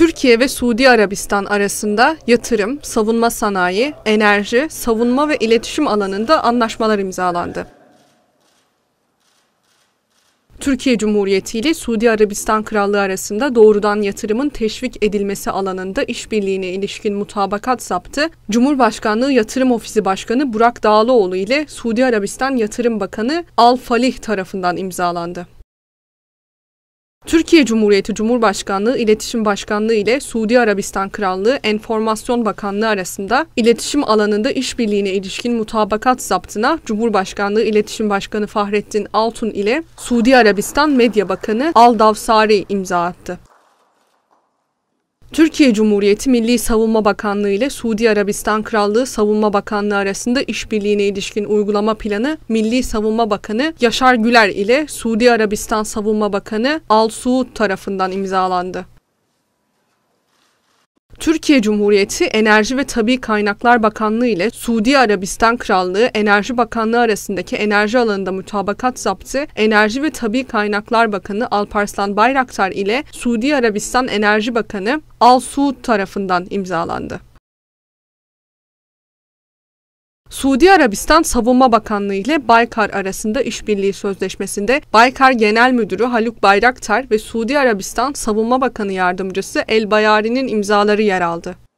Türkiye ve Suudi Arabistan arasında yatırım, savunma sanayi, enerji, savunma ve iletişim alanında anlaşmalar imzalandı. Türkiye Cumhuriyeti ile Suudi Arabistan Krallığı arasında doğrudan yatırımın teşvik edilmesi alanında işbirliğine ilişkin mutabakat saptı. Cumhurbaşkanlığı Yatırım Ofisi Başkanı Burak Dağlıoğlu ile Suudi Arabistan Yatırım Bakanı Al Falih tarafından imzalandı. Türkiye Cumhuriyeti Cumhurbaşkanlığı İletişim Başkanlığı ile Suudi Arabistan Krallığı Enformasyon Bakanlığı arasında iletişim alanında işbirliğine ilişkin mutabakat zaptına Cumhurbaşkanlığı İletişim Başkanı Fahrettin Altun ile Suudi Arabistan Medya Bakanı Al Davsari imza attı. Türkiye Cumhuriyeti Milli Savunma Bakanlığı ile Suudi Arabistan Krallığı Savunma Bakanlığı arasında işbirliğine ilişkin uygulama planı Milli Savunma Bakanı Yaşar Güler ile Suudi Arabistan Savunma Bakanı Al Suud tarafından imzalandı. Türkiye Cumhuriyeti Enerji ve Tabi Kaynaklar Bakanlığı ile Suudi Arabistan Krallığı Enerji Bakanlığı arasındaki enerji alanında mutabakat zaptı Enerji ve Tabi Kaynaklar Bakanı Alparslan Bayraktar ile Suudi Arabistan Enerji Bakanı Al Suud tarafından imzalandı. Suudi Arabistan Savunma Bakanlığı ile Baykar arasında işbirliği sözleşmesinde Baykar Genel Müdürü Haluk Bayraktar ve Suudi Arabistan Savunma Bakanı Yardımcısı El Bayari'nin imzaları yer aldı.